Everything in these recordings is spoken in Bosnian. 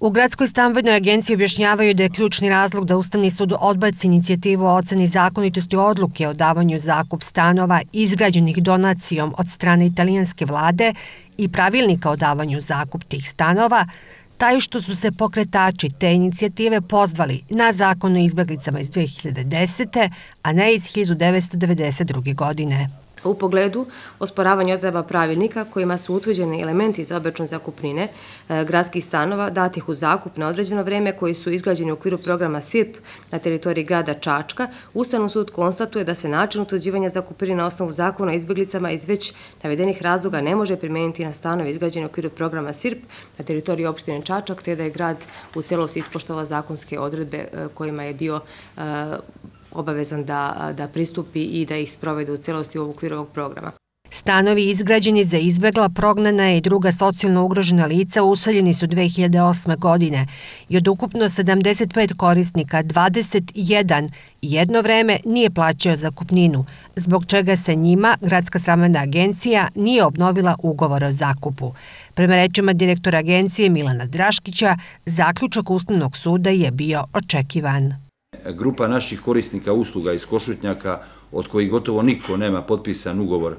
U gradskoj stambenoj agenciji objašnjavaju da je ključni razlog da Ustavni sud odbaci inicijativu o oceni zakonitosti odluke o davanju zakup stanova izgrađenih donacijom od strane italijanske vlade i pravilnika o davanju zakup tih stanova, taj što su se pokretači te inicijative pozvali na zakon o izbjeglicama iz 2010. a ne iz 1992. godine. U pogledu osporavanja odreba pravilnika kojima su utvrđeni elementi za obračun zakupnine e, gradskih stanova datih u zakup na određeno vreme koji su izgrađeni u okviru programa SIRP na teritoriji grada Čačka, Ustavno sud konstatuje da se način utvrđivanja zakupnine na osnovu zakona o izbjeglicama iz već navedenih razloga ne može primeniti na stanovi izglađeni u okviru programa SIRP na teritoriji opštine Čačak, te da je grad u celosti ispoštova zakonske odredbe e, kojima je bio e, obavezan da, da pristupi i da ih sprovede u celosti u okviru ovog programa. Stanovi izgrađeni za izbegla, prognana i druga socijalno ugrožena lica useljeni su 2008. godine i od ukupno 75 korisnika 21 jedno vreme nije plaćao za kupninu, zbog čega se njima Gradska stavljena agencija nije obnovila ugovor o zakupu. Prema rečima direktora agencije Milana Draškića, zaključak Ustavnog suda je bio očekivan grupa naših korisnika usluga iz Košutnjaka, od kojih gotovo niko nema potpisan ugovor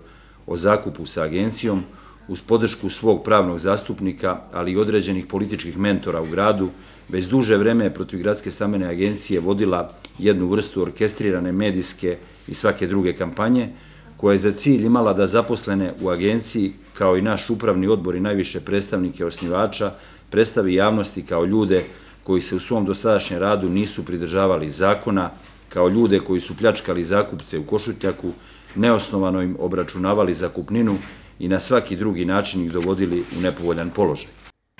o zakupu sa agencijom, uz podršku svog pravnog zastupnika, ali i određenih političkih mentora u gradu, bez duže vreme protiv Gradske stamene agencije vodila jednu vrstu orkestrirane medijske i svake druge kampanje, koja je za cilj imala da zaposlene u agenciji, kao i naš upravni odbor i najviše predstavnike osnivača, predstavi javnosti kao ljude, koji se u svom dosadašnjem radu nisu pridržavali zakona, kao ljude koji su pljačkali zakupce u Košutjaku, neosnovano im obračunavali zakupninu i na svaki drugi način ih dovodili u nepovoljan položaj.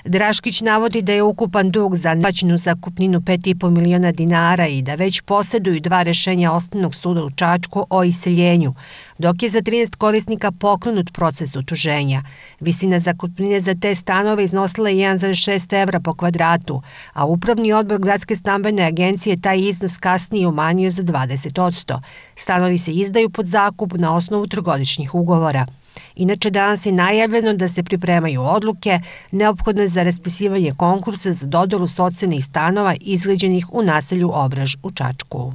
Draškić navodi da je ukupan dug za naplaćenu zakupninu 5,5 miliona dinara i da već posjeduju dva rešenja Osnovnog suda u Čačku o iseljenju, dok je za 13 korisnika poklonut proces utuženja. Visina zakupnine za te stanove iznosila je 1,6 evra po kvadratu, a Upravni odbor Gradske stambene agencije taj iznos kasnije umanio za 20 Stanovi se izdaju pod zakup na osnovu trogodišnjih ugovora. Inače, danas je najavljeno da se pripremaju odluke neophodne za raspisivanje konkursa za dodelu socijalnih stanova izgledenih u naselju Obraž u Čačku.